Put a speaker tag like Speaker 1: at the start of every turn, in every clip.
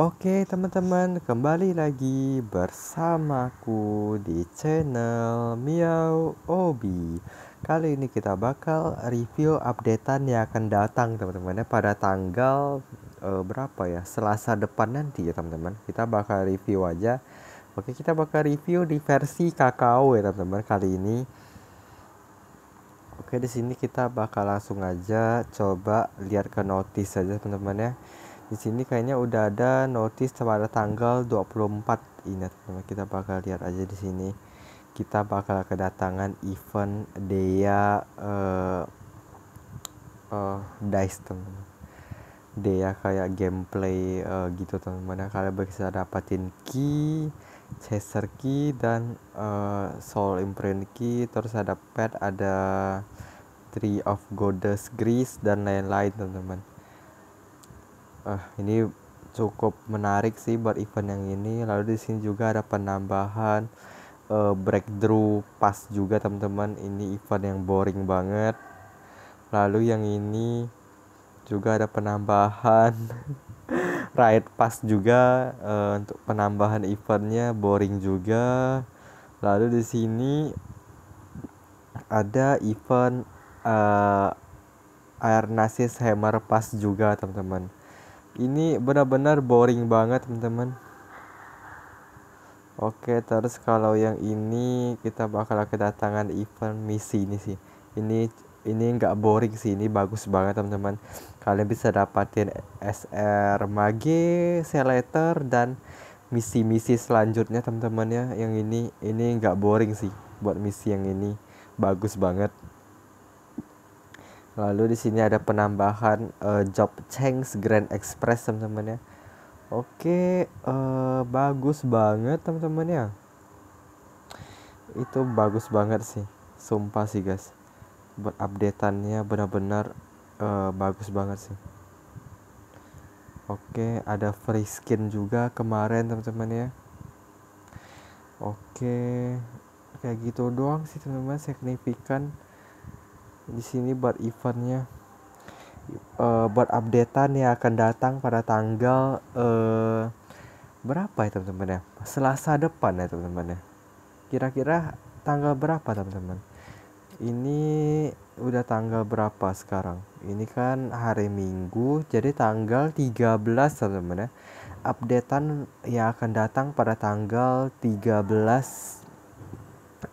Speaker 1: Oke teman-teman kembali lagi bersamaku di channel Miau Obi Kali ini kita bakal review updatean yang akan datang teman-teman ya Pada tanggal uh, berapa ya Selasa depan nanti ya teman-teman Kita bakal review aja Oke kita bakal review di versi kakao ya teman-teman kali ini Oke di sini kita bakal langsung aja coba lihat ke notice aja teman-teman ya di sini kayaknya udah ada notice pada tanggal 24 ingat nah, kita bakal lihat aja di sini kita bakal kedatangan event Dea uh, uh, Dice teman Dea kayak gameplay uh, gitu teman-teman kalian bisa dapatin key chaser key dan uh, soul imprint key terus ada pet ada tree of goddess grease dan lain-lain teman-teman uh, ini cukup menarik sih buat event yang ini lalu di sini juga ada penambahan uh, breakthrough pass juga teman-teman ini event yang boring banget lalu yang ini juga ada penambahan ride pass juga uh, untuk penambahan eventnya boring juga lalu di sini ada event uh, Air Nasis Hammer Pass juga teman-teman ini benar-benar boring banget teman-teman oke terus kalau yang ini kita bakal kedatangan event misi ini sih ini ini nggak boring sih ini bagus banget teman-teman kalian bisa dapatin SR Mage, Seletter dan misi-misi selanjutnya teman-teman ya yang ini ini nggak boring sih buat misi yang ini bagus banget Lalu di sini ada penambahan uh, job change Grand Express teman-teman ya. Oke, uh, bagus banget teman-teman ya. Itu bagus banget sih, sumpah sih guys. Buat updateannya benar-benar uh, bagus banget sih. Oke, ada free skin juga kemarin teman-teman ya. Oke, kayak gitu doang sih teman-teman signifikan di sini buat eventnya uh, buat updatean yang akan datang pada tanggal uh, berapa ya teman-teman ya Selasa depan ya teman-teman ya kira-kira tanggal berapa teman-teman ini udah tanggal berapa sekarang ini kan hari Minggu jadi tanggal 13 teman-teman ya updatean yang akan datang pada tanggal 13 uh,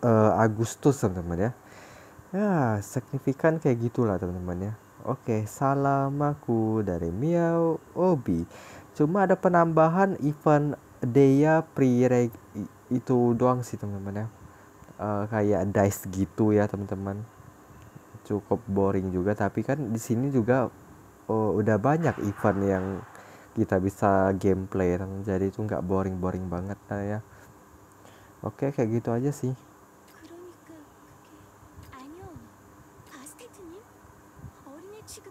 Speaker 1: eh, Agustus teman-teman ya ya signifikan kayak gitulah teman-teman ya oke salam aku dari miau Obi cuma ada penambahan event Pre pre itu doang sih teman-teman ya uh, kayak dice gitu ya teman-teman cukup boring juga tapi kan di sini juga uh, udah banyak event yang kita bisa gameplay jadi itu nggak boring-boring banget lah ya oke kayak gitu aja sih